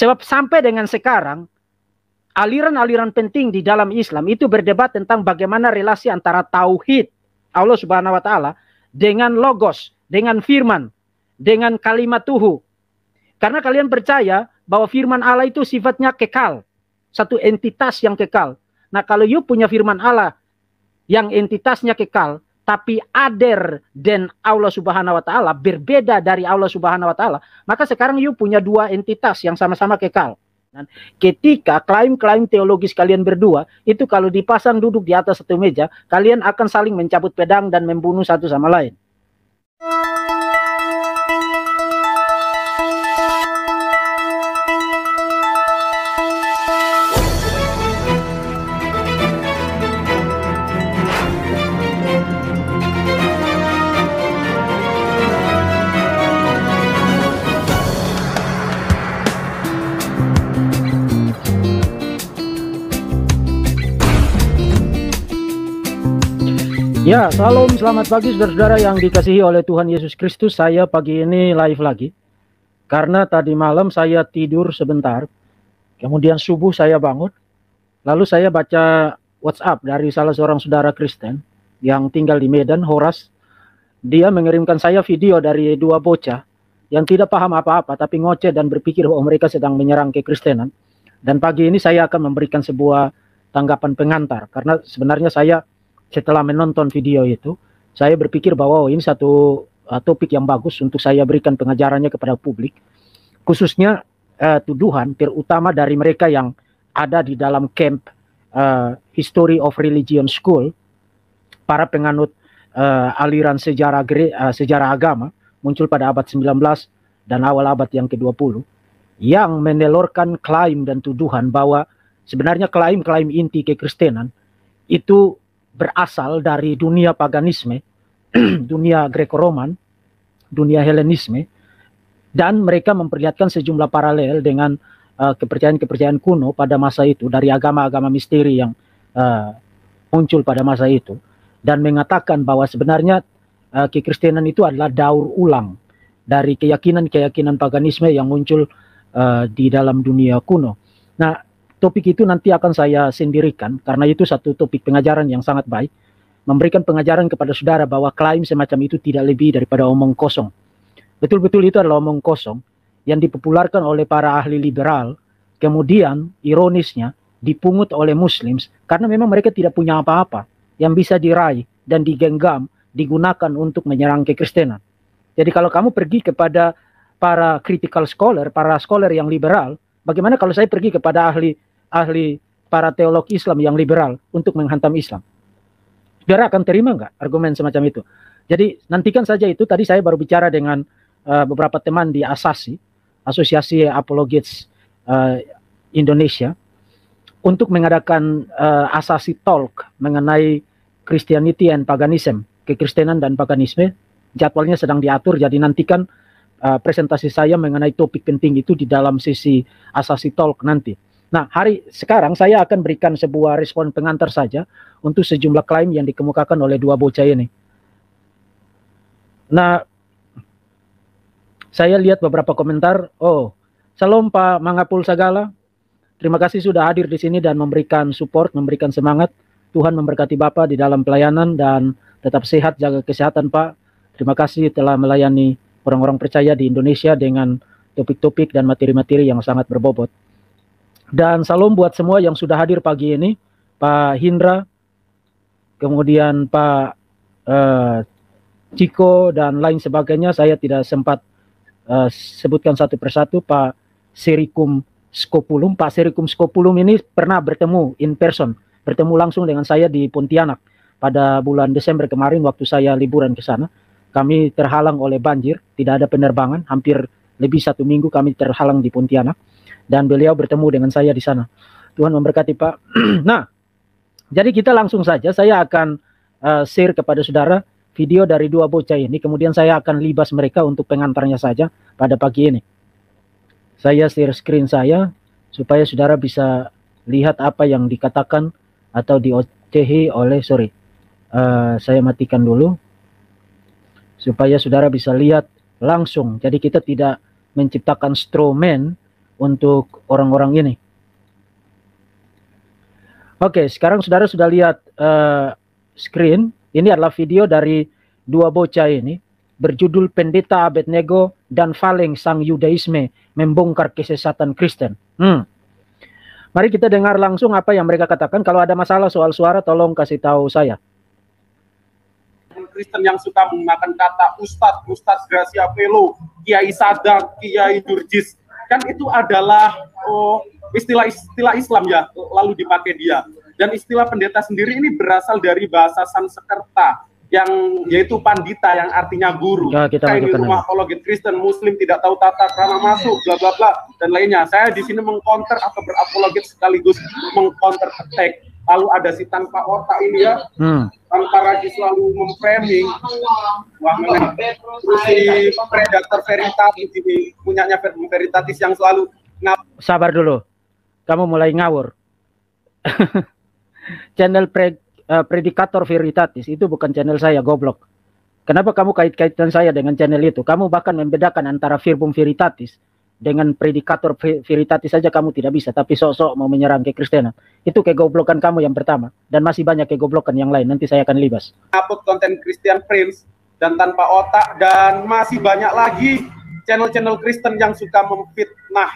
Sebab sampai dengan sekarang aliran-aliran penting di dalam Islam itu berdebat tentang bagaimana relasi antara tauhid Allah Subhanahu wa taala dengan logos, dengan firman, dengan kalimat tuhu. Karena kalian percaya bahwa firman Allah itu sifatnya kekal, satu entitas yang kekal. Nah, kalau you punya firman Allah yang entitasnya kekal, tapi ader dan Allah Subhanahu wa taala berbeda dari Allah Subhanahu wa taala, maka sekarang you punya dua entitas yang sama-sama kekal. Dan ketika klaim-klaim teologis kalian berdua itu kalau dipasang duduk di atas satu meja, kalian akan saling mencabut pedang dan membunuh satu sama lain. Ya, salam selamat pagi saudara-saudara yang dikasihi oleh Tuhan Yesus Kristus. Saya pagi ini live lagi. Karena tadi malam saya tidur sebentar. Kemudian subuh saya bangun. Lalu saya baca WhatsApp dari salah seorang saudara Kristen yang tinggal di Medan, Horas. Dia mengirimkan saya video dari dua bocah yang tidak paham apa-apa tapi ngoceh dan berpikir bahwa mereka sedang menyerang ke kekristenan. Dan pagi ini saya akan memberikan sebuah tanggapan pengantar karena sebenarnya saya setelah menonton video itu, saya berpikir bahwa oh, ini satu uh, topik yang bagus untuk saya berikan pengajarannya kepada publik, khususnya uh, tuduhan terutama dari mereka yang ada di dalam camp uh, History of Religion School, para penganut uh, aliran sejarah uh, sejarah agama muncul pada abad 19 dan awal abad yang ke-20 yang menelorkan klaim dan tuduhan bahwa sebenarnya klaim-klaim inti kekristenan itu berasal dari dunia paganisme, dunia Greco-Roman, dunia Helenisme, dan mereka memperlihatkan sejumlah paralel dengan eh, kepercayaan-kepercayaan uh, kuno pada masa itu dari agama-agama misteri yang uh, muncul pada masa itu dan mengatakan bahwa sebenarnya uh, kekristenan itu adalah daur ulang dari keyakinan-keyakinan paganisme yang muncul uh, di dalam dunia kuno. Nah, Topik itu nanti akan saya sendirikan karena itu satu topik pengajaran yang sangat baik. Memberikan pengajaran kepada saudara bahwa klaim semacam itu tidak lebih daripada omong kosong. Betul-betul itu adalah omong kosong yang dipopularkan oleh para ahli liberal. Kemudian ironisnya dipungut oleh muslims karena memang mereka tidak punya apa-apa yang bisa diraih dan digenggam digunakan untuk menyerang kekristenan. Jadi kalau kamu pergi kepada para critical scholar, para scholar yang liberal, bagaimana kalau saya pergi kepada ahli ahli para teolog Islam yang liberal untuk menghantam Islam. Saudara akan terima nggak argumen semacam itu? Jadi nantikan saja itu. Tadi saya baru bicara dengan uh, beberapa teman di Asasi, Asosiasi Apologetes uh, eh, Indonesia, untuk mengadakan uh, Asasi Talk mengenai Christianity and Paganism, kekristenan dan paganisme. Jadwalnya sedang diatur, jadi nantikan uh, presentasi saya mengenai topik penting itu di dalam sisi Asasi Talk nanti. Nah, hari sekarang saya akan berikan sebuah respon pengantar saja untuk sejumlah klaim yang dikemukakan oleh dua bocah ini. Nah, saya lihat beberapa komentar. Oh, salam Pak Mangapul Sagala. Terima kasih sudah hadir di sini dan memberikan support, memberikan semangat. Tuhan memberkati Bapak di dalam pelayanan dan tetap sehat, jaga kesehatan Pak. Terima kasih telah melayani orang-orang percaya di Indonesia dengan topik-topik dan materi-materi yang sangat berbobot. Dan salam buat semua yang sudah hadir pagi ini, Pak Hindra, kemudian Pak uh, Ciko dan lain sebagainya. Saya tidak sempat uh, sebutkan satu persatu Pak Sirikum Skopulum. Pak Sirikum Skopulum ini pernah bertemu in person, bertemu langsung dengan saya di Pontianak pada bulan Desember kemarin waktu saya liburan ke sana. Kami terhalang oleh banjir, tidak ada penerbangan, hampir lebih satu minggu kami terhalang di Pontianak dan beliau bertemu dengan saya di sana. Tuhan memberkati Pak. nah, jadi kita langsung saja saya akan uh, share kepada saudara video dari dua bocah ini kemudian saya akan libas mereka untuk pengantarnya saja pada pagi ini. Saya share screen saya supaya saudara bisa lihat apa yang dikatakan atau diocehi oleh sorry. Uh, saya matikan dulu supaya saudara bisa lihat langsung. Jadi kita tidak menciptakan stroman untuk orang-orang ini. Oke, sekarang saudara sudah lihat uh, screen. Ini adalah video dari dua bocah ini berjudul Pendeta Abednego dan Faleng Sang Yudaisme membongkar kesesatan Kristen. Hmm. Mari kita dengar langsung apa yang mereka katakan. Kalau ada masalah soal suara, tolong kasih tahu saya. Kristen yang suka menggunakan kata Ustadz, Ustadz Gracia Pelo, Kiai Sadang, Kiai Durjis, kan itu adalah istilah-istilah oh, Islam ya lalu dipakai dia dan istilah pendeta sendiri ini berasal dari bahasa Sanskerta yang yaitu pandita yang artinya guru. nah, kita Kayak di rumah apologi Kristen Muslim tidak tahu tata krama masuk bla bla bla dan lainnya. Saya di sini mengkonter atau berapologit sekaligus mengkonter attack lalu ada si tanpa otak ini ya hmm. tanpa lagi selalu memframing wah memang si predator veritatis ini punyanya veritatis yang selalu ngawur. sabar dulu kamu mulai ngawur channel pre, uh, predikator veritatis itu bukan channel saya goblok Kenapa kamu kait-kaitkan saya dengan channel itu? Kamu bahkan membedakan antara Firbum veritatis dengan predikator veritatis saja kamu tidak bisa, tapi sosok mau menyerang ke kekristenan. Itu kegoblokan kamu yang pertama, dan masih banyak kegoblokan yang lain, nanti saya akan libas. Upload konten Christian Prince, dan tanpa otak, dan masih banyak lagi channel-channel Kristen yang suka memfitnah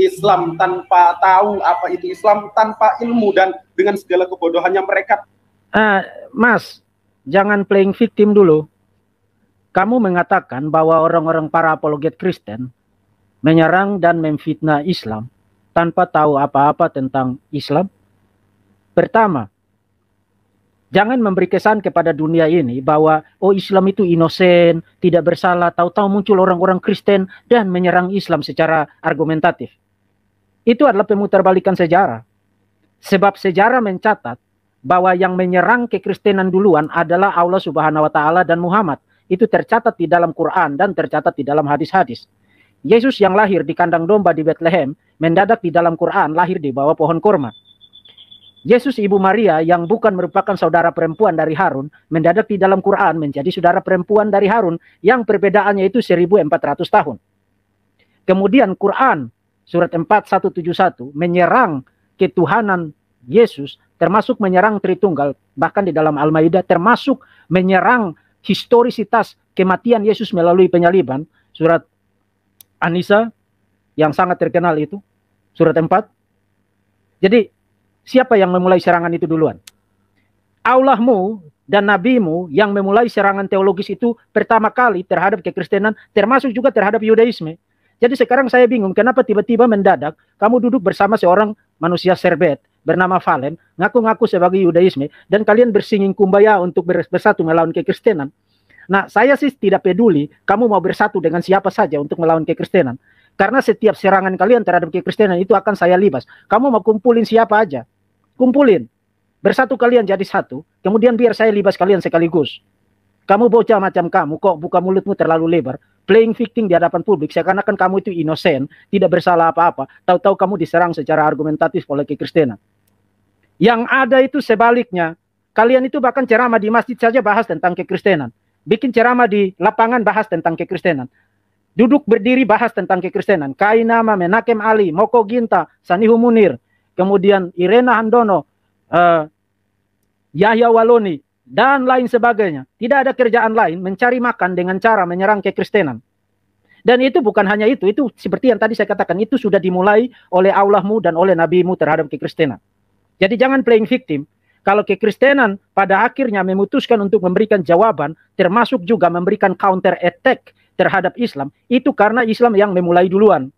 Islam tanpa tahu apa itu Islam, tanpa ilmu, dan dengan segala kebodohannya mereka. Uh, mas, jangan playing victim dulu. Kamu mengatakan bahwa orang-orang para apologet Kristen menyerang dan memfitnah Islam tanpa tahu apa-apa tentang Islam? Pertama, jangan memberi kesan kepada dunia ini bahwa oh Islam itu inosen, tidak bersalah, tahu-tahu muncul orang-orang Kristen dan menyerang Islam secara argumentatif. Itu adalah pemutarbalikan sejarah. Sebab sejarah mencatat bahwa yang menyerang kekristenan duluan adalah Allah Subhanahu wa taala dan Muhammad. Itu tercatat di dalam Quran dan tercatat di dalam hadis-hadis. Yesus yang lahir di kandang domba di Bethlehem mendadak di dalam Quran lahir di bawah pohon kurma. Yesus Ibu Maria yang bukan merupakan saudara perempuan dari Harun mendadak di dalam Quran menjadi saudara perempuan dari Harun yang perbedaannya itu 1400 tahun. Kemudian Quran surat 4171 menyerang ketuhanan Yesus termasuk menyerang Tritunggal bahkan di dalam Al-Maidah termasuk menyerang historisitas kematian Yesus melalui penyaliban surat Anissa yang sangat terkenal itu surat 4 jadi siapa yang memulai serangan itu duluan Allahmu dan nabimu yang memulai serangan teologis itu pertama kali terhadap kekristenan termasuk juga terhadap Yudaisme. Jadi sekarang saya bingung kenapa tiba-tiba mendadak kamu duduk bersama seorang manusia serbet bernama Valen ngaku-ngaku sebagai Yudaisme dan kalian bersinging kumbaya untuk bersatu melawan kekristenan. Nah, saya sih tidak peduli kamu mau bersatu dengan siapa saja untuk melawan kekristenan. Karena setiap serangan kalian terhadap kekristenan itu akan saya libas. Kamu mau kumpulin siapa aja. Kumpulin. Bersatu kalian jadi satu. Kemudian biar saya libas kalian sekaligus. Kamu bocah macam kamu kok buka mulutmu terlalu lebar. Playing victim di hadapan publik seakan-akan kamu itu innocent, tidak bersalah apa-apa. Tahu-tahu kamu diserang secara argumentatif oleh kekristenan. Yang ada itu sebaliknya. Kalian itu bahkan ceramah di masjid saja bahas tentang kekristenan bikin ceramah di lapangan bahas tentang kekristenan. Duduk berdiri bahas tentang kekristenan. Kainama, Menakem Ali, Moko Ginta, Sanihu Munir, kemudian Irena Handono, uh, Yahya Waloni, dan lain sebagainya. Tidak ada kerjaan lain mencari makan dengan cara menyerang kekristenan. Dan itu bukan hanya itu, itu seperti yang tadi saya katakan, itu sudah dimulai oleh Allahmu dan oleh NabiMu terhadap kekristenan. Jadi jangan playing victim, kalau kekristenan pada akhirnya memutuskan untuk memberikan jawaban, termasuk juga memberikan counter attack terhadap Islam, itu karena Islam yang memulai duluan.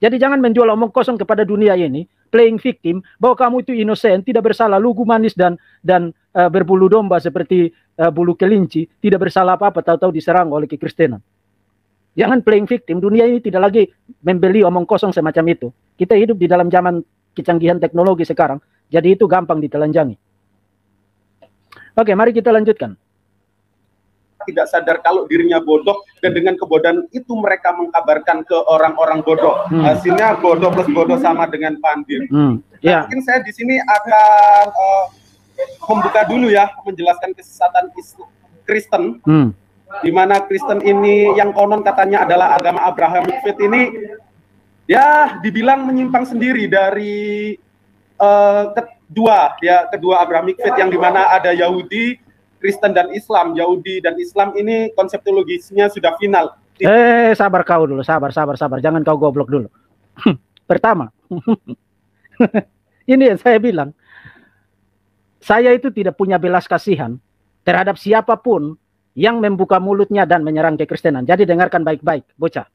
Jadi jangan menjual omong kosong kepada dunia ini, playing victim bahwa kamu itu innocent, tidak bersalah, lugu manis dan dan uh, berbulu domba seperti uh, bulu kelinci, tidak bersalah apa-apa, tahu-tahu diserang oleh kekristenan. Jangan playing victim, dunia ini tidak lagi membeli omong kosong semacam itu. Kita hidup di dalam zaman kecanggihan teknologi sekarang, jadi itu gampang ditelanjangi. Oke, mari kita lanjutkan. Tidak sadar kalau dirinya bodoh dan dengan kebodohan itu mereka mengkabarkan ke orang-orang bodoh. Hmm. Hasilnya bodoh plus bodoh sama dengan pandir. Hmm. Yeah. Ya. mungkin saya di sini akan uh, membuka dulu ya menjelaskan kesesatan Kristen. Hmm. Di mana Kristen ini yang konon katanya adalah agama Abraham Faith ini ya dibilang menyimpang sendiri dari uh, dua ya kedua Abrahamic faith yang dimana ada Yahudi, Kristen dan Islam. Yahudi dan Islam ini konseptologisnya sudah final. Eh sabar kau dulu, sabar sabar sabar, jangan kau goblok dulu. Pertama, ini yang saya bilang, saya itu tidak punya belas kasihan terhadap siapapun yang membuka mulutnya dan menyerang kekristenan. Jadi dengarkan baik-baik, bocah.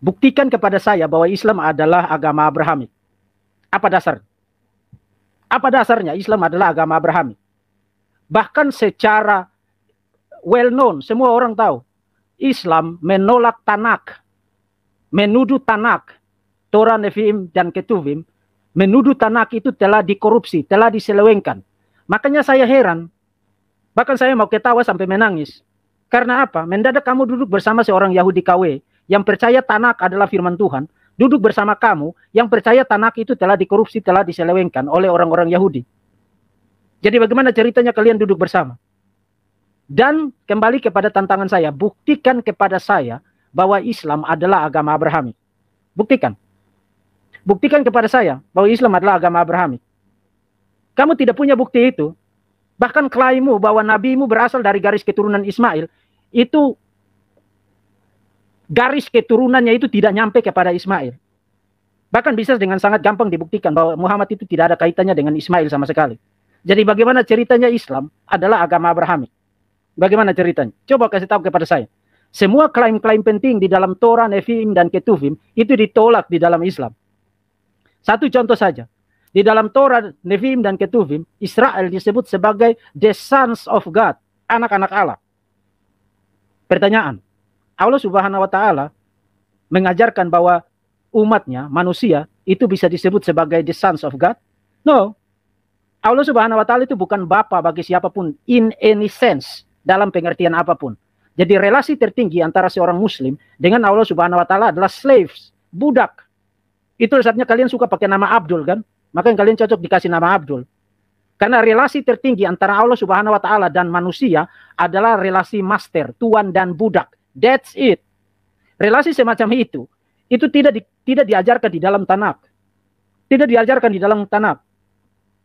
Buktikan kepada saya bahwa Islam adalah agama Abrahamik. Apa dasar? Apa dasarnya Islam adalah agama Abrahami? Bahkan secara well known, semua orang tahu. Islam menolak Tanak, menuduh Tanak, Torah, Nefim dan Ketuvim, menuduh Tanak itu telah dikorupsi, telah diselewengkan. Makanya saya heran, bahkan saya mau ketawa sampai menangis. Karena apa? Mendadak kamu duduk bersama seorang Yahudi KW yang percaya Tanak adalah firman Tuhan, duduk bersama kamu yang percaya tanah itu telah dikorupsi, telah diselewengkan oleh orang-orang Yahudi. Jadi bagaimana ceritanya kalian duduk bersama? Dan kembali kepada tantangan saya, buktikan kepada saya bahwa Islam adalah agama Abrahami. Buktikan. Buktikan kepada saya bahwa Islam adalah agama Abrahami. Kamu tidak punya bukti itu. Bahkan klaimmu bahwa nabimu berasal dari garis keturunan Ismail itu garis keturunannya itu tidak nyampe kepada Ismail. Bahkan bisa dengan sangat gampang dibuktikan bahwa Muhammad itu tidak ada kaitannya dengan Ismail sama sekali. Jadi bagaimana ceritanya Islam adalah agama Abrahamik? Bagaimana ceritanya? Coba kasih tahu kepada saya. Semua klaim-klaim penting di dalam Torah, Nefim, dan Ketuvim itu ditolak di dalam Islam. Satu contoh saja. Di dalam Torah, Nefim, dan Ketuvim, Israel disebut sebagai the sons of God, anak-anak Allah. Pertanyaan, Allah Subhanahu wa taala mengajarkan bahwa umatnya, manusia itu bisa disebut sebagai the sons of God? No. Allah Subhanahu wa taala itu bukan bapa bagi siapapun in any sense dalam pengertian apapun. Jadi relasi tertinggi antara seorang muslim dengan Allah Subhanahu wa taala adalah slaves, budak. Itu saatnya kalian suka pakai nama Abdul kan? Maka yang kalian cocok dikasih nama Abdul. Karena relasi tertinggi antara Allah Subhanahu wa taala dan manusia adalah relasi master, tuan dan budak. That's it. Relasi semacam itu itu tidak di, tidak diajarkan di dalam tanak, Tidak diajarkan di dalam tanak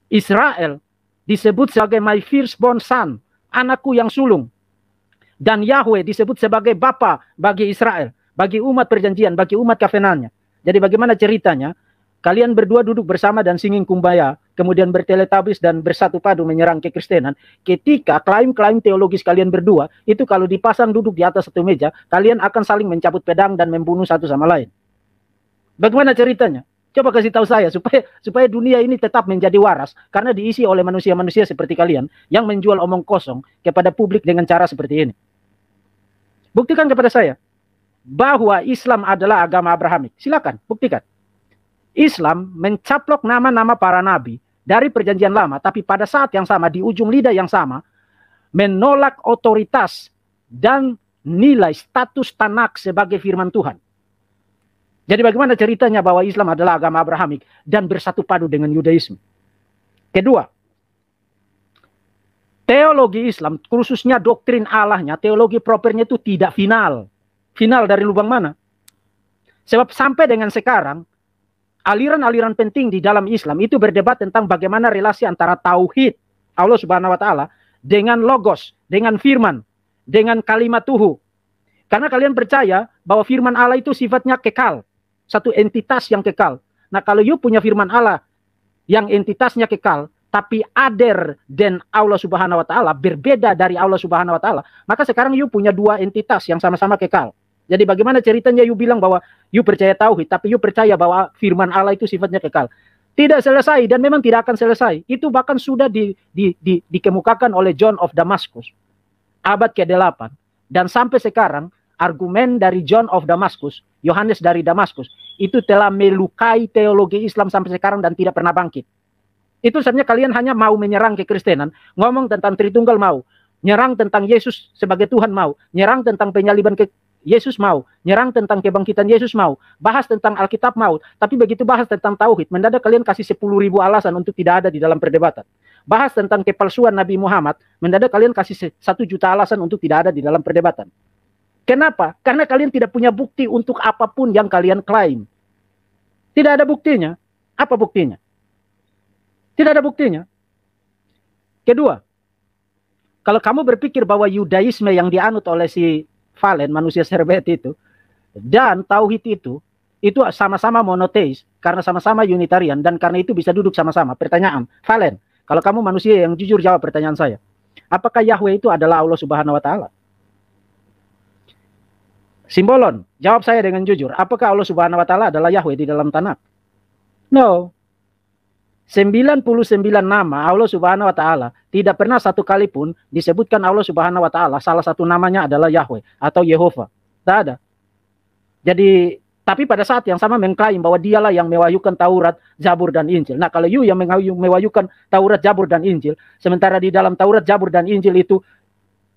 Israel disebut sebagai my firstborn son, anakku yang sulung. Dan Yahweh disebut sebagai bapa bagi Israel, bagi umat perjanjian, bagi umat kafenannya. Jadi bagaimana ceritanya? Kalian berdua duduk bersama dan singing kumbaya kemudian berteletabis dan bersatu padu menyerang kekristenan, ketika klaim-klaim teologis kalian berdua itu kalau dipasang duduk di atas satu meja, kalian akan saling mencabut pedang dan membunuh satu sama lain. Bagaimana ceritanya? Coba kasih tahu saya supaya supaya dunia ini tetap menjadi waras karena diisi oleh manusia-manusia seperti kalian yang menjual omong kosong kepada publik dengan cara seperti ini. Buktikan kepada saya bahwa Islam adalah agama Abrahamik. Silakan, buktikan. Islam mencaplok nama-nama para nabi dari perjanjian lama tapi pada saat yang sama di ujung lidah yang sama menolak otoritas dan nilai status tanak sebagai firman Tuhan. Jadi bagaimana ceritanya bahwa Islam adalah agama Abrahamik dan bersatu padu dengan Yudaisme. Kedua, teologi Islam, khususnya doktrin Allahnya, teologi propernya itu tidak final. Final dari lubang mana? Sebab sampai dengan sekarang, aliran-aliran penting di dalam Islam itu berdebat tentang bagaimana relasi antara tauhid Allah Subhanahu wa taala dengan logos, dengan firman, dengan kalimat tuhu. Karena kalian percaya bahwa firman Allah itu sifatnya kekal, satu entitas yang kekal. Nah, kalau you punya firman Allah yang entitasnya kekal, tapi Ader dan Allah Subhanahu wa taala berbeda dari Allah Subhanahu wa taala, maka sekarang you punya dua entitas yang sama-sama kekal. Jadi bagaimana ceritanya you bilang bahwa you percaya tauhid tapi you percaya bahwa firman Allah itu sifatnya kekal. Tidak selesai dan memang tidak akan selesai. Itu bahkan sudah di, di, di, dikemukakan oleh John of Damascus abad ke-8 dan sampai sekarang argumen dari John of Damascus, Yohanes dari Damascus itu telah melukai teologi Islam sampai sekarang dan tidak pernah bangkit. Itu sebenarnya kalian hanya mau menyerang ke kekristenan, ngomong tentang Tritunggal mau, nyerang tentang Yesus sebagai Tuhan mau, nyerang tentang penyaliban ke Yesus mau, nyerang tentang kebangkitan Yesus mau, bahas tentang Alkitab mau, tapi begitu bahas tentang tauhid, mendadak kalian kasih 10.000 alasan untuk tidak ada di dalam perdebatan. Bahas tentang kepalsuan Nabi Muhammad, mendadak kalian kasih satu juta alasan untuk tidak ada di dalam perdebatan. Kenapa? Karena kalian tidak punya bukti untuk apapun yang kalian klaim. Tidak ada buktinya. Apa buktinya? Tidak ada buktinya. Kedua, kalau kamu berpikir bahwa Yudaisme yang dianut oleh si Valen, manusia serbet itu, dan tauhid itu, itu sama-sama monoteis karena sama-sama unitarian dan karena itu bisa duduk sama-sama. Pertanyaan, Valen, kalau kamu manusia yang jujur jawab pertanyaan saya, apakah Yahweh itu adalah Allah Subhanahu wa taala? Simbolon, jawab saya dengan jujur, apakah Allah Subhanahu wa taala adalah Yahweh di dalam tanah? No. 99 nama Allah Subhanahu wa taala tidak pernah satu kali pun disebutkan Allah Subhanahu wa taala salah satu namanya adalah Yahweh atau Yehova. Tidak ada. Jadi tapi pada saat yang sama mengklaim bahwa dialah yang mewahyukan Taurat, Zabur dan Injil. Nah, kalau you yang mewahyukan Taurat, Zabur dan Injil, sementara di dalam Taurat, Zabur dan Injil itu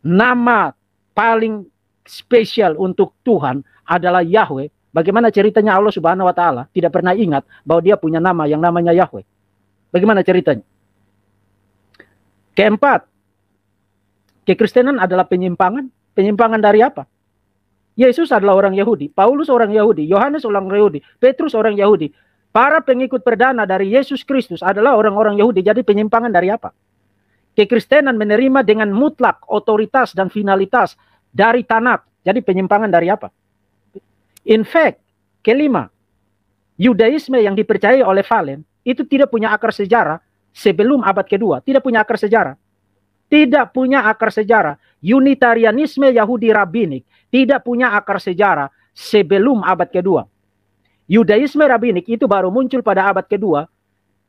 nama paling spesial untuk Tuhan adalah Yahweh. Bagaimana ceritanya Allah Subhanahu wa taala tidak pernah ingat bahwa dia punya nama yang namanya Yahweh. Bagaimana ceritanya? Keempat, kekristenan adalah penyimpangan. Penyimpangan dari apa? Yesus adalah orang Yahudi, Paulus orang Yahudi, Yohanes orang Yahudi, Petrus orang Yahudi. Para pengikut perdana dari Yesus Kristus adalah orang-orang Yahudi. Jadi penyimpangan dari apa? Kekristenan menerima dengan mutlak otoritas dan finalitas dari Tanah. Jadi penyimpangan dari apa? In fact, kelima, Yudaisme yang dipercayai oleh Valen itu tidak punya akar sejarah sebelum abad kedua, tidak punya akar sejarah. Tidak punya akar sejarah. Unitarianisme Yahudi Rabbinik tidak punya akar sejarah sebelum abad kedua. Yudaisme Rabbinik itu baru muncul pada abad kedua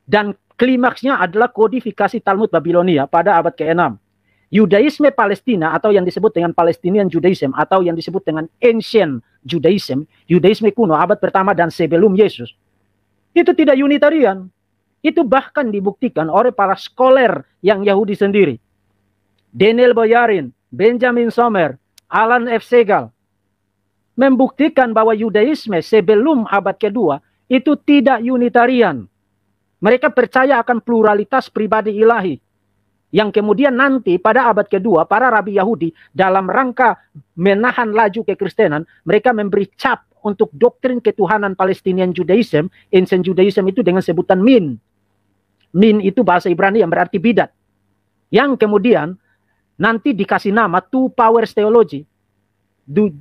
dan klimaksnya adalah kodifikasi Talmud Babilonia pada abad ke-6. Yudaisme Palestina atau yang disebut dengan Palestinian Judaism atau yang disebut dengan Ancient Judaism, Yudaisme kuno abad pertama dan sebelum Yesus itu tidak unitarian. Itu bahkan dibuktikan oleh para scholar yang Yahudi sendiri. Daniel Boyarin, Benjamin Sommer, Alan F. Segal membuktikan bahwa Yudaisme sebelum abad kedua itu tidak unitarian. Mereka percaya akan pluralitas pribadi ilahi. Yang kemudian nanti pada abad kedua para rabi Yahudi dalam rangka menahan laju kekristenan mereka memberi cap untuk doktrin ketuhanan Palestinian Judaism, ancient Judaism itu dengan sebutan min. Min itu bahasa Ibrani yang berarti bidat. Yang kemudian nanti dikasih nama Two Powers Theology. Du,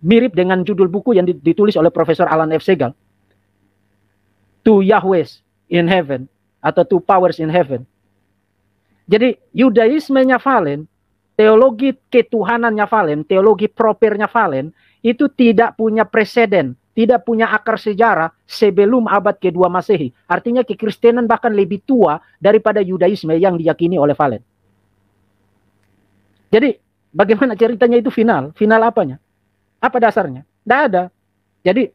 mirip dengan judul buku yang ditulis oleh Profesor Alan F. Segal. Two Yahwehs in Heaven atau Two Powers in Heaven. Jadi Yudaismenya Valen, teologi ketuhanannya Valen, teologi propernya Valen itu tidak punya presiden, tidak punya akar sejarah sebelum abad ke-2 Masehi. Artinya kekristenan bahkan lebih tua daripada Yudaisme yang diyakini oleh Valen. Jadi bagaimana ceritanya itu final? Final apanya? Apa dasarnya? Tidak ada. Jadi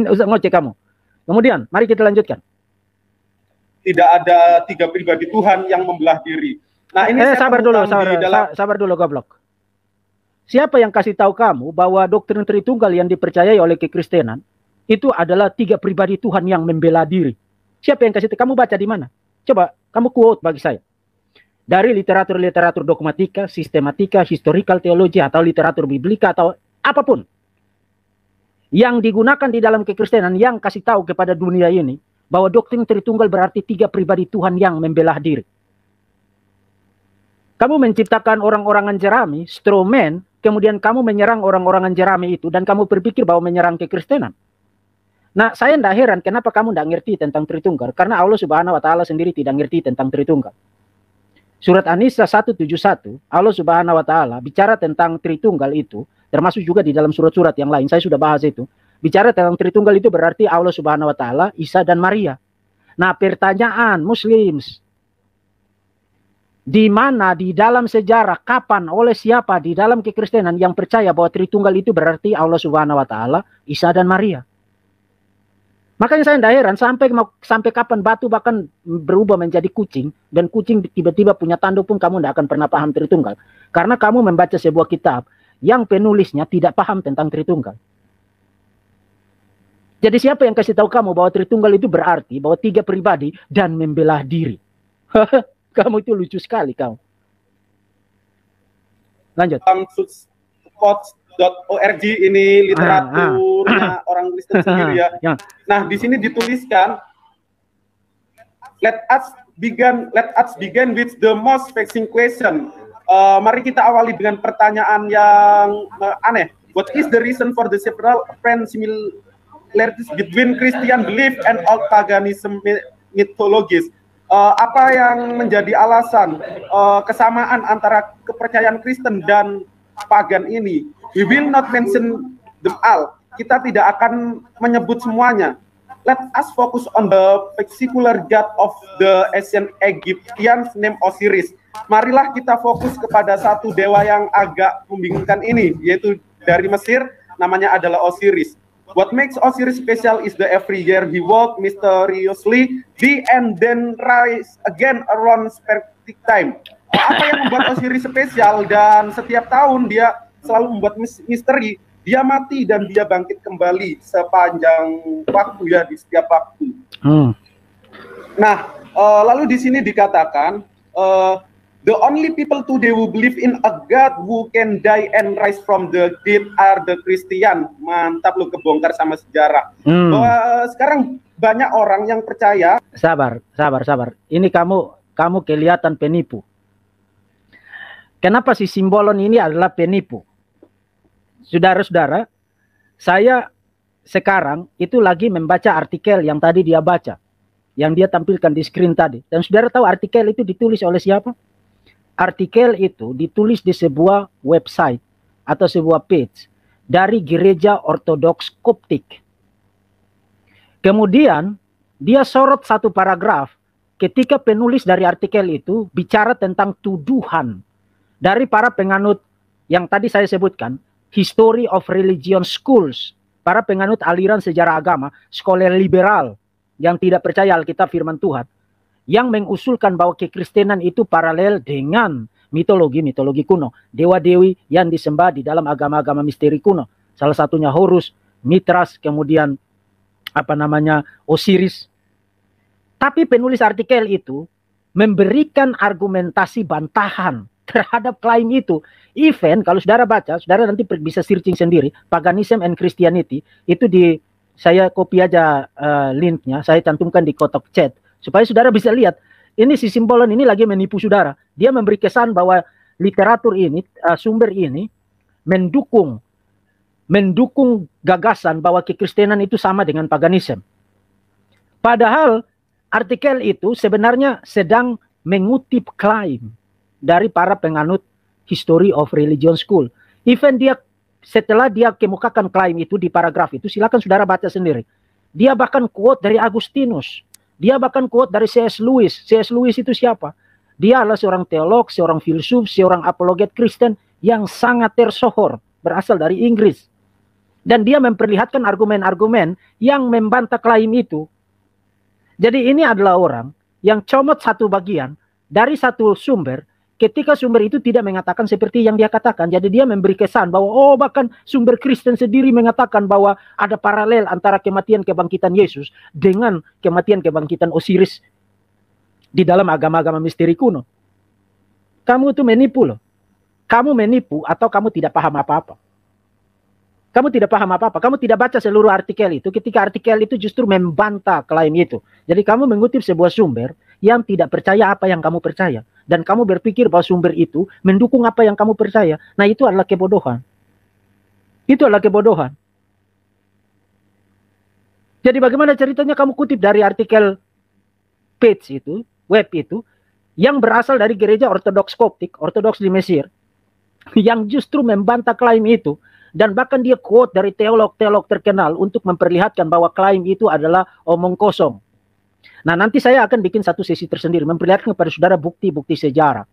tidak usah ngoceh kamu. Kemudian mari kita lanjutkan. Tidak ada tiga pribadi Tuhan yang membelah diri. Nah ini eh, sabar dulu, sabar, dalam... sabar dulu goblok. Siapa yang kasih tahu kamu bahwa doktrin Tritunggal yang dipercayai oleh kekristenan itu adalah tiga pribadi Tuhan yang membela diri? Siapa yang kasih tahu? Kamu baca di mana? Coba kamu quote bagi saya. Dari literatur-literatur dogmatika, sistematika, historical teologi atau literatur biblika atau apapun yang digunakan di dalam kekristenan yang kasih tahu kepada dunia ini bahwa doktrin Tritunggal berarti tiga pribadi Tuhan yang membela diri. Kamu menciptakan orang-orangan jerami, strawman, kemudian kamu menyerang orang orangan Jerami itu dan kamu berpikir bahwa menyerang kekristenan. Nah, saya tidak heran kenapa kamu tidak ngerti tentang Tritunggal karena Allah Subhanahu wa taala sendiri tidak ngerti tentang Tritunggal. Surat An-Nisa 171, Allah Subhanahu wa taala bicara tentang Tritunggal itu, termasuk juga di dalam surat-surat yang lain. Saya sudah bahas itu. Bicara tentang Tritunggal itu berarti Allah Subhanahu wa taala, Isa dan Maria. Nah, pertanyaan Muslims, di mana di dalam sejarah kapan oleh siapa di dalam kekristenan yang percaya bahwa Tritunggal itu berarti Allah Subhanahu wa taala, Isa dan Maria. Makanya saya tidak heran sampai sampai kapan batu bahkan berubah menjadi kucing dan kucing tiba-tiba punya tanduk pun kamu tidak akan pernah paham Tritunggal karena kamu membaca sebuah kitab yang penulisnya tidak paham tentang Tritunggal. Jadi siapa yang kasih tahu kamu bahwa Tritunggal itu berarti bahwa tiga pribadi dan membelah diri? kamu itu lucu sekali kau. Lanjut. Org ini literaturnya ah, ah, orang Kristen sendiri ya. ya. Nah, di sini dituliskan let us begin let us begin with the most vexing question. Uh, mari kita awali dengan pertanyaan yang uh, aneh. What is the reason for the several apparent similarities between Christian belief and old paganism mythologies? uh, apa yang menjadi alasan uh, kesamaan antara kepercayaan Kristen dan pagan ini? We will not mention them all. Kita tidak akan menyebut semuanya. Let us focus on the particular god of the ancient Egyptians name Osiris. Marilah kita fokus kepada satu dewa yang agak membingungkan ini, yaitu dari Mesir, namanya adalah Osiris. What makes Osiris special is the every year he walk mysteriously the and then rise again around specific time. Apa yang membuat Osiris spesial dan setiap tahun dia selalu membuat misteri, dia mati dan dia bangkit kembali sepanjang waktu ya di setiap waktu. Hmm. Nah, uh, lalu di sini dikatakan uh, The only people today who believe in a God who can die and rise from the dead are the Christian. Mantap lu kebongkar sama sejarah. Hmm. Bahwa sekarang banyak orang yang percaya. Sabar, sabar, sabar. Ini kamu kamu kelihatan penipu. Kenapa si simbolon ini adalah penipu? Saudara-saudara, saya sekarang itu lagi membaca artikel yang tadi dia baca. Yang dia tampilkan di screen tadi. Dan saudara tahu artikel itu ditulis oleh siapa? artikel itu ditulis di sebuah website atau sebuah page dari gereja ortodoks Koptik. Kemudian dia sorot satu paragraf ketika penulis dari artikel itu bicara tentang tuduhan dari para penganut yang tadi saya sebutkan, History of Religion Schools, para penganut aliran sejarah agama, sekolah liberal yang tidak percaya Alkitab firman Tuhan yang mengusulkan bahwa kekristenan itu paralel dengan mitologi-mitologi kuno, dewa-dewi yang disembah di dalam agama-agama misteri kuno. Salah satunya Horus, Mitras, kemudian apa namanya Osiris. Tapi penulis artikel itu memberikan argumentasi bantahan terhadap klaim itu. Event kalau saudara baca, saudara nanti bisa searching sendiri. Paganism and Christianity itu di saya copy aja uh, linknya, saya cantumkan di kotak chat supaya saudara bisa lihat ini si Simbolon ini lagi menipu saudara. Dia memberi kesan bahwa literatur ini, uh, sumber ini mendukung mendukung gagasan bahwa kekristenan itu sama dengan paganisme. Padahal artikel itu sebenarnya sedang mengutip klaim dari para penganut History of Religion School. Even dia setelah dia kemukakan klaim itu di paragraf itu, silakan saudara baca sendiri. Dia bahkan quote dari Agustinus dia bahkan quote dari C.S. Lewis. C.S. Lewis itu siapa? Dia adalah seorang teolog, seorang filsuf, seorang apologet Kristen yang sangat tersohor, berasal dari Inggris. Dan dia memperlihatkan argumen-argumen yang membantah klaim itu. Jadi ini adalah orang yang comot satu bagian dari satu sumber ketika sumber itu tidak mengatakan seperti yang dia katakan. Jadi dia memberi kesan bahwa oh bahkan sumber Kristen sendiri mengatakan bahwa ada paralel antara kematian kebangkitan Yesus dengan kematian kebangkitan Osiris di dalam agama-agama misteri kuno. Kamu itu menipu loh. Kamu menipu atau kamu tidak paham apa-apa. Kamu tidak paham apa-apa. Kamu tidak baca seluruh artikel itu. Ketika artikel itu justru membantah klaim itu. Jadi kamu mengutip sebuah sumber yang tidak percaya apa yang kamu percaya dan kamu berpikir bahwa sumber itu mendukung apa yang kamu percaya, nah itu adalah kebodohan. Itu adalah kebodohan. Jadi bagaimana ceritanya kamu kutip dari artikel page itu, web itu, yang berasal dari gereja ortodoks koptik, ortodoks di Mesir, yang justru membantah klaim itu, dan bahkan dia quote dari teolog-teolog terkenal untuk memperlihatkan bahwa klaim itu adalah omong kosong. Nah, nanti saya akan bikin satu sesi tersendiri memperlihatkan kepada saudara bukti-bukti sejarah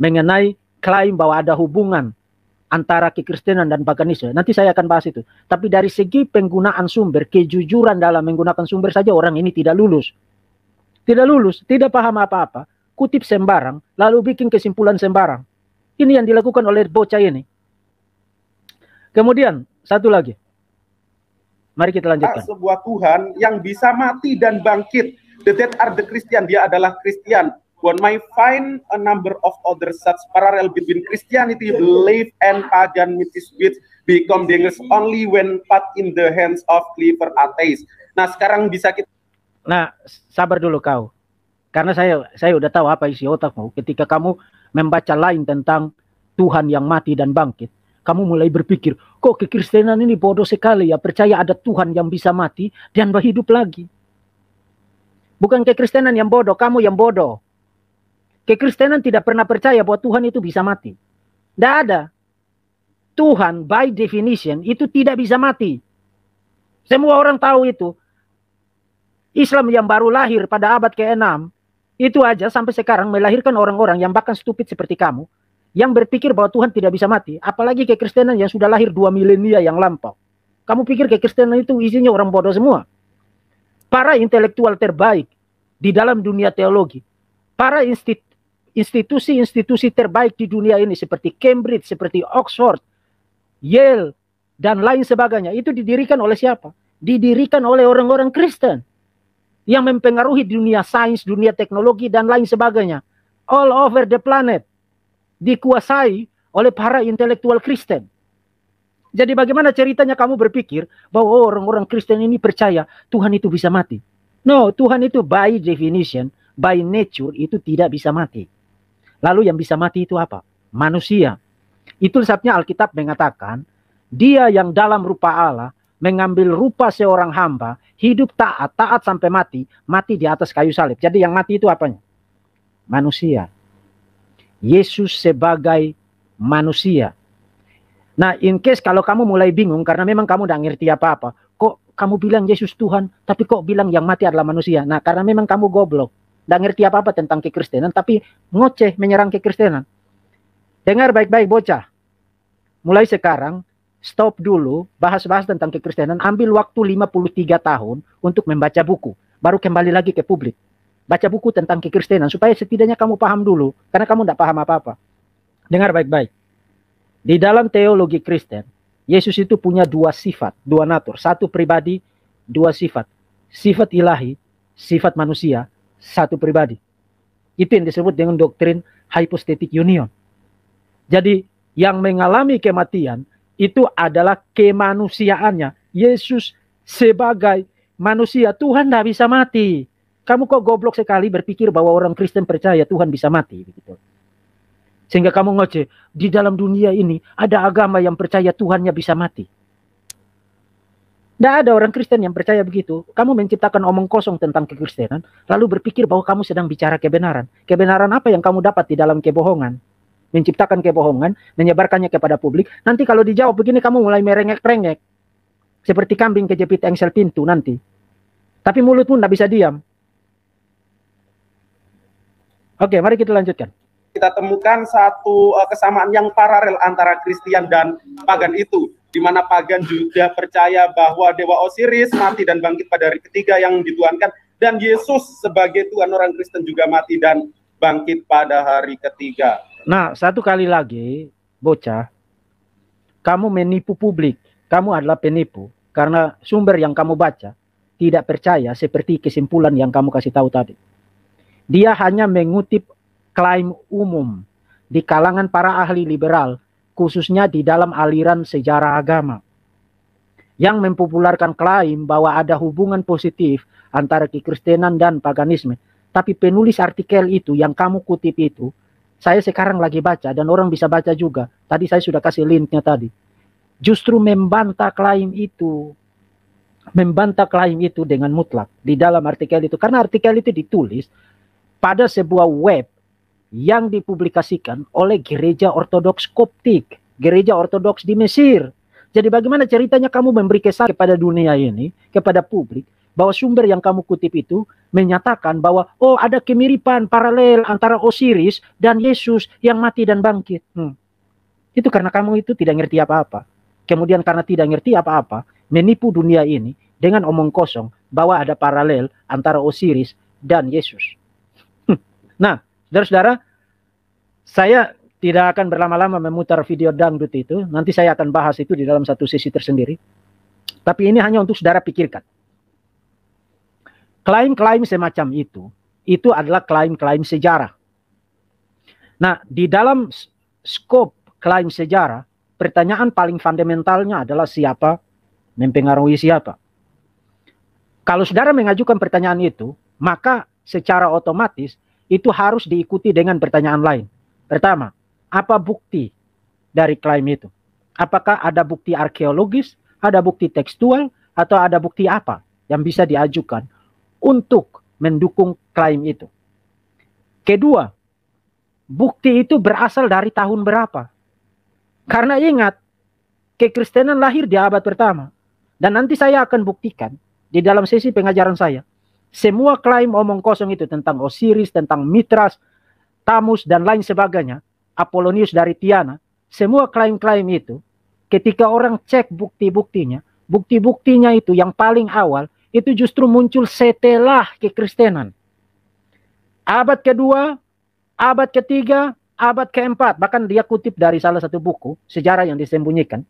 mengenai klaim bahwa ada hubungan antara kekristenan dan paganisme. Nanti saya akan bahas itu. Tapi dari segi penggunaan sumber, kejujuran dalam menggunakan sumber saja orang ini tidak lulus. Tidak lulus, tidak paham apa-apa, kutip sembarang, lalu bikin kesimpulan sembarang. Ini yang dilakukan oleh bocah ini. Kemudian, satu lagi. Mari kita lanjutkan. Sebuah Tuhan yang bisa mati dan bangkit. The dead are the Christian. Dia adalah Christian. One might find a number of other such parallel between Christianity, belief, and pagan myths which become dangerous only when put in the hands of clever atheists. Nah, sekarang bisa kita Nah, sabar dulu kau. Karena saya saya udah tahu apa isi otakmu ketika kamu membaca lain tentang Tuhan yang mati dan bangkit kamu mulai berpikir, kok kekristenan ini bodoh sekali ya, percaya ada Tuhan yang bisa mati dan berhidup lagi. Bukan kekristenan yang bodoh, kamu yang bodoh. Kekristenan tidak pernah percaya bahwa Tuhan itu bisa mati. Tidak ada. Tuhan by definition itu tidak bisa mati. Semua orang tahu itu. Islam yang baru lahir pada abad ke-6 itu aja sampai sekarang melahirkan orang-orang yang bahkan stupid seperti kamu yang berpikir bahwa Tuhan tidak bisa mati, apalagi kekristenan yang sudah lahir dua milenia yang lampau. Kamu pikir kekristenan itu isinya orang bodoh semua? Para intelektual terbaik di dalam dunia teologi, para institusi-institusi terbaik di dunia ini seperti Cambridge, seperti Oxford, Yale, dan lain sebagainya, itu didirikan oleh siapa? Didirikan oleh orang-orang Kristen yang mempengaruhi dunia sains, dunia teknologi, dan lain sebagainya. All over the planet dikuasai oleh para intelektual Kristen. Jadi bagaimana ceritanya kamu berpikir bahwa oh, orang-orang Kristen ini percaya Tuhan itu bisa mati? No, Tuhan itu by definition, by nature itu tidak bisa mati. Lalu yang bisa mati itu apa? Manusia. Itu sebabnya Alkitab mengatakan, dia yang dalam rupa Allah mengambil rupa seorang hamba, hidup taat, taat sampai mati, mati di atas kayu salib. Jadi yang mati itu apanya? Manusia. Yesus sebagai manusia. Nah, in case kalau kamu mulai bingung karena memang kamu udah ngerti apa-apa, kok kamu bilang Yesus Tuhan, tapi kok bilang yang mati adalah manusia? Nah, karena memang kamu goblok, nggak ngerti apa-apa tentang kekristenan, tapi ngoceh menyerang kekristenan. Dengar baik-baik bocah. Mulai sekarang, stop dulu bahas-bahas tentang kekristenan, ambil waktu 53 tahun untuk membaca buku, baru kembali lagi ke publik baca buku tentang kekristenan supaya setidaknya kamu paham dulu karena kamu tidak paham apa-apa. Dengar baik-baik. Di dalam teologi Kristen, Yesus itu punya dua sifat, dua natur, satu pribadi, dua sifat. Sifat ilahi, sifat manusia, satu pribadi. Itu yang disebut dengan doktrin hypostatic union. Jadi yang mengalami kematian itu adalah kemanusiaannya. Yesus sebagai manusia, Tuhan tidak bisa mati kamu kok goblok sekali berpikir bahwa orang Kristen percaya Tuhan bisa mati begitu. Sehingga kamu ngoceh, di dalam dunia ini ada agama yang percaya Tuhannya bisa mati. Tidak ada orang Kristen yang percaya begitu. Kamu menciptakan omong kosong tentang kekristenan, lalu berpikir bahwa kamu sedang bicara kebenaran. Kebenaran apa yang kamu dapat di dalam kebohongan? Menciptakan kebohongan, menyebarkannya kepada publik. Nanti kalau dijawab begini, kamu mulai merengek-rengek. Seperti kambing kejepit engsel pintu nanti. Tapi mulutmu tidak bisa diam. Oke, mari kita lanjutkan. Kita temukan satu uh, kesamaan yang paralel antara Kristen dan pagan itu, di mana pagan juga percaya bahwa dewa Osiris mati dan bangkit pada hari ketiga yang dituankan dan Yesus sebagai Tuhan orang Kristen juga mati dan bangkit pada hari ketiga. Nah, satu kali lagi, bocah, kamu menipu publik. Kamu adalah penipu karena sumber yang kamu baca tidak percaya seperti kesimpulan yang kamu kasih tahu tadi. Dia hanya mengutip klaim umum di kalangan para ahli liberal, khususnya di dalam aliran sejarah agama, yang mempopularkan klaim bahwa ada hubungan positif antara kekristenan dan paganisme. Tapi penulis artikel itu yang kamu kutip itu, saya sekarang lagi baca dan orang bisa baca juga. Tadi saya sudah kasih linknya tadi. Justru membantah klaim itu, membantah klaim itu dengan mutlak di dalam artikel itu. Karena artikel itu ditulis pada sebuah web yang dipublikasikan oleh gereja ortodoks Koptik, gereja ortodoks di Mesir. Jadi bagaimana ceritanya kamu memberi kesan kepada dunia ini, kepada publik, bahwa sumber yang kamu kutip itu menyatakan bahwa oh ada kemiripan paralel antara Osiris dan Yesus yang mati dan bangkit. Hmm. Itu karena kamu itu tidak ngerti apa-apa. Kemudian karena tidak ngerti apa-apa, menipu dunia ini dengan omong kosong bahwa ada paralel antara Osiris dan Yesus. Nah, saudara-saudara, saya tidak akan berlama-lama memutar video dangdut itu. Nanti saya akan bahas itu di dalam satu sisi tersendiri. Tapi ini hanya untuk saudara pikirkan. Klaim-klaim semacam itu, itu adalah klaim-klaim sejarah. Nah, di dalam skop klaim sejarah, pertanyaan paling fundamentalnya adalah siapa mempengaruhi siapa. Kalau saudara mengajukan pertanyaan itu, maka secara otomatis itu harus diikuti dengan pertanyaan lain. Pertama, apa bukti dari klaim itu? Apakah ada bukti arkeologis, ada bukti tekstual, atau ada bukti apa yang bisa diajukan untuk mendukung klaim itu? Kedua, bukti itu berasal dari tahun berapa? Karena ingat, kekristenan lahir di abad pertama. Dan nanti saya akan buktikan di dalam sesi pengajaran saya semua klaim omong kosong itu tentang Osiris, tentang Mitras, Tamus, dan lain sebagainya, Apollonius dari Tiana, semua klaim-klaim itu, ketika orang cek bukti-buktinya, bukti-buktinya itu yang paling awal, itu justru muncul setelah kekristenan. Abad kedua, abad ketiga, abad keempat. Bahkan dia kutip dari salah satu buku, sejarah yang disembunyikan.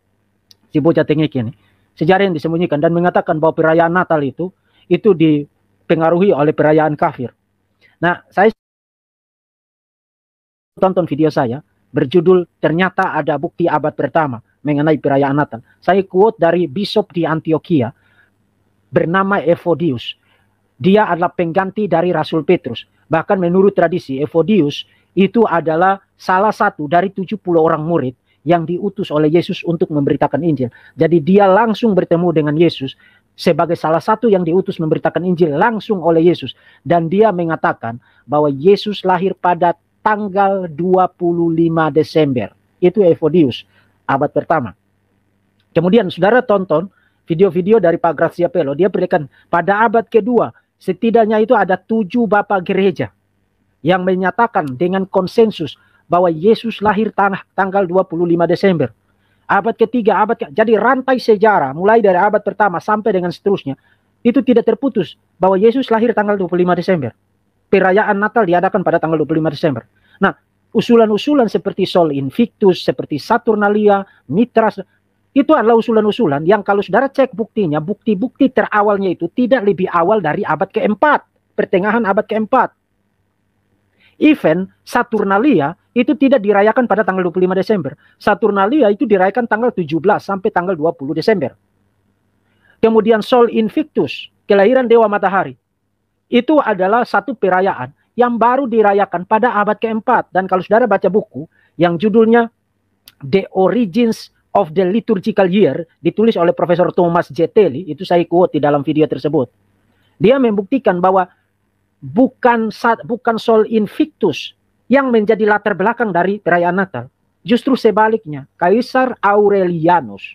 Si bocah tinggi ini. Sejarah yang disembunyikan dan mengatakan bahwa perayaan Natal itu, itu di dipengaruhi oleh perayaan kafir. Nah, saya tonton video saya berjudul Ternyata Ada Bukti Abad Pertama mengenai perayaan Natal. Saya quote dari Bishop di Antioquia bernama Evodius. Dia adalah pengganti dari Rasul Petrus. Bahkan menurut tradisi Evodius itu adalah salah satu dari 70 orang murid yang diutus oleh Yesus untuk memberitakan Injil. Jadi dia langsung bertemu dengan Yesus sebagai salah satu yang diutus memberitakan Injil langsung oleh Yesus dan dia mengatakan bahwa Yesus lahir pada tanggal 25 Desember. Itu Evodius abad pertama. Kemudian saudara tonton video-video dari Pak Gracia Pelo, dia berikan pada abad kedua setidaknya itu ada tujuh bapak gereja yang menyatakan dengan konsensus bahwa Yesus lahir tanggal 25 Desember abad ketiga, abad ke jadi rantai sejarah mulai dari abad pertama sampai dengan seterusnya itu tidak terputus bahwa Yesus lahir tanggal 25 Desember. Perayaan Natal diadakan pada tanggal 25 Desember. Nah, usulan-usulan seperti Sol Invictus, seperti Saturnalia, Mitras itu adalah usulan-usulan yang kalau saudara cek buktinya, bukti-bukti terawalnya itu tidak lebih awal dari abad keempat, pertengahan abad keempat. Event Saturnalia itu tidak dirayakan pada tanggal 25 Desember. Saturnalia itu dirayakan tanggal 17 sampai tanggal 20 Desember. Kemudian Sol Invictus, kelahiran Dewa Matahari. Itu adalah satu perayaan yang baru dirayakan pada abad keempat. Dan kalau saudara baca buku yang judulnya The Origins of the Liturgical Year ditulis oleh Profesor Thomas J. Telly, itu saya quote di dalam video tersebut. Dia membuktikan bahwa bukan bukan Sol Invictus yang menjadi latar belakang dari perayaan Natal. Justru sebaliknya, Kaisar Aurelianus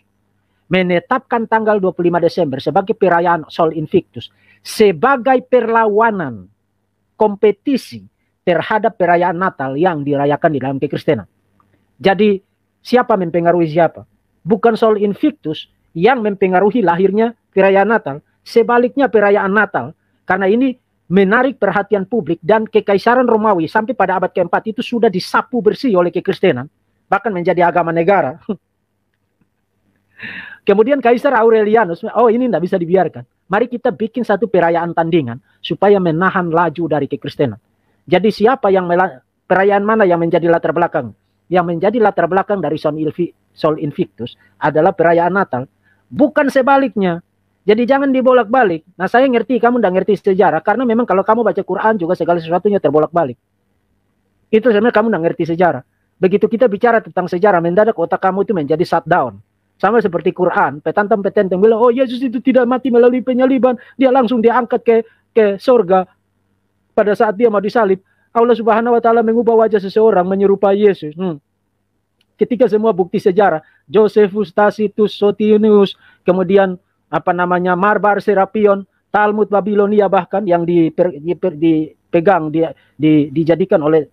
menetapkan tanggal 25 Desember sebagai perayaan Sol Invictus sebagai perlawanan kompetisi terhadap perayaan Natal yang dirayakan di dalam kekristenan. Jadi siapa mempengaruhi siapa? Bukan Sol Invictus yang mempengaruhi lahirnya perayaan Natal, sebaliknya perayaan Natal karena ini menarik perhatian publik dan kekaisaran Romawi sampai pada abad keempat itu sudah disapu bersih oleh kekristenan bahkan menjadi agama negara kemudian Kaisar Aurelianus oh ini tidak bisa dibiarkan mari kita bikin satu perayaan tandingan supaya menahan laju dari kekristenan jadi siapa yang perayaan mana yang menjadi latar belakang yang menjadi latar belakang dari Sol Invictus adalah perayaan Natal bukan sebaliknya jadi jangan dibolak-balik. Nah saya ngerti kamu udah ngerti sejarah karena memang kalau kamu baca Quran juga segala sesuatunya terbolak-balik. Itu sebenarnya kamu udah ngerti sejarah. Begitu kita bicara tentang sejarah, mendadak otak kamu itu menjadi shutdown. Sama seperti Quran, petantang-petentang bilang, oh Yesus itu tidak mati melalui penyaliban, dia langsung diangkat ke ke surga pada saat dia mau disalib. Allah Subhanahu wa taala mengubah wajah seseorang menyerupai Yesus. Hmm ketika semua bukti sejarah Josephus Tacitus Sotinius kemudian apa namanya Marbar Serapion, Talmud Babilonia bahkan yang dipegang di, di, dijadikan oleh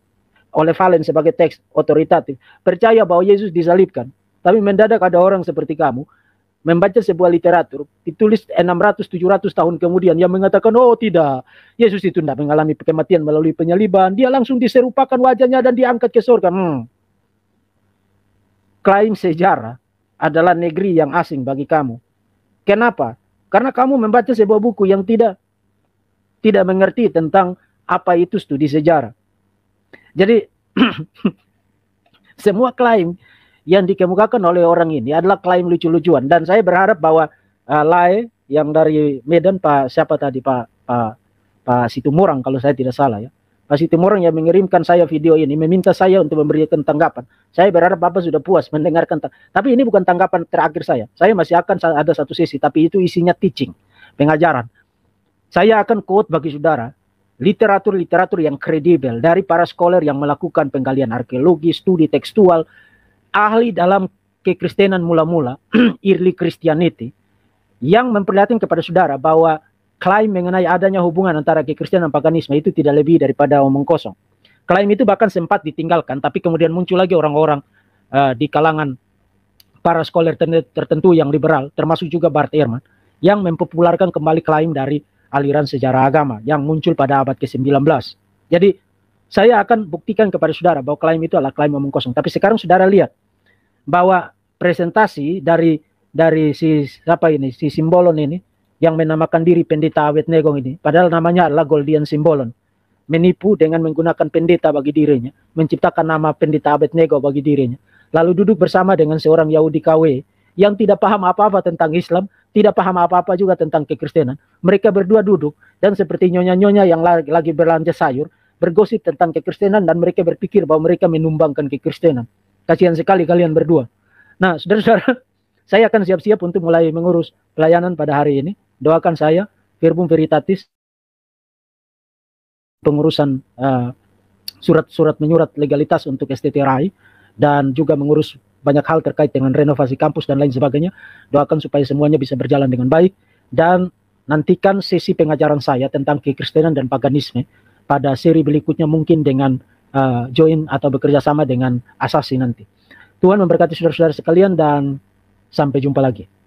oleh Valen sebagai teks otoritatif. Percaya bahwa Yesus disalibkan. Tapi mendadak ada orang seperti kamu membaca sebuah literatur ditulis 600 700 tahun kemudian yang mengatakan oh tidak Yesus itu tidak mengalami kematian melalui penyaliban dia langsung diserupakan wajahnya dan diangkat ke surga hmm. klaim sejarah adalah negeri yang asing bagi kamu Kenapa? Karena kamu membaca sebuah buku yang tidak tidak mengerti tentang apa itu studi sejarah. Jadi semua klaim yang dikemukakan oleh orang ini adalah klaim lucu-lucuan dan saya berharap bahwa uh, Lai yang dari Medan Pak siapa tadi Pak Pak Pak Situmorang kalau saya tidak salah ya masih yang mengirimkan saya video ini, meminta saya untuk memberikan tanggapan. Saya berharap Bapak sudah puas mendengarkan. Tapi ini bukan tanggapan terakhir saya. Saya masih akan ada satu sesi, tapi itu isinya teaching, pengajaran. Saya akan quote bagi saudara literatur-literatur yang kredibel dari para scholar yang melakukan penggalian arkeologi, studi tekstual, ahli dalam kekristenan mula-mula, early Christianity, yang memperlihatkan kepada saudara bahwa klaim mengenai adanya hubungan antara kekristenan dan paganisme itu tidak lebih daripada omong kosong. Klaim itu bahkan sempat ditinggalkan, tapi kemudian muncul lagi orang-orang uh, di kalangan para scholar tertentu yang liberal, termasuk juga Bart Ehrman, yang mempopularkan kembali klaim dari aliran sejarah agama yang muncul pada abad ke-19. Jadi saya akan buktikan kepada saudara bahwa klaim itu adalah klaim omong kosong. Tapi sekarang saudara lihat bahwa presentasi dari dari si siapa ini si Simbolon ini yang menamakan diri pendeta awet negong ini, padahal namanya adalah Goldian Simbolon, menipu dengan menggunakan pendeta bagi dirinya, menciptakan nama pendeta awet negong bagi dirinya, lalu duduk bersama dengan seorang Yahudi KW yang tidak paham apa-apa tentang Islam, tidak paham apa-apa juga tentang kekristenan. Mereka berdua duduk dan seperti nyonya-nyonya yang lagi berlanja sayur, bergosip tentang kekristenan dan mereka berpikir bahwa mereka menumbangkan kekristenan. Kasihan sekali kalian berdua. Nah, saudara-saudara, saya akan siap-siap untuk mulai mengurus pelayanan pada hari ini doakan saya Verbum Veritatis pengurusan eh, surat-surat uh, menyurat legalitas untuk STT RAI dan juga mengurus banyak hal terkait dengan renovasi kampus dan lain sebagainya. Doakan supaya semuanya bisa berjalan dengan baik dan nantikan sesi pengajaran saya tentang kekristenan dan paganisme pada seri berikutnya mungkin dengan uh, join atau bekerja sama dengan Asasi nanti. Tuhan memberkati saudara-saudara sekalian dan sampai jumpa lagi.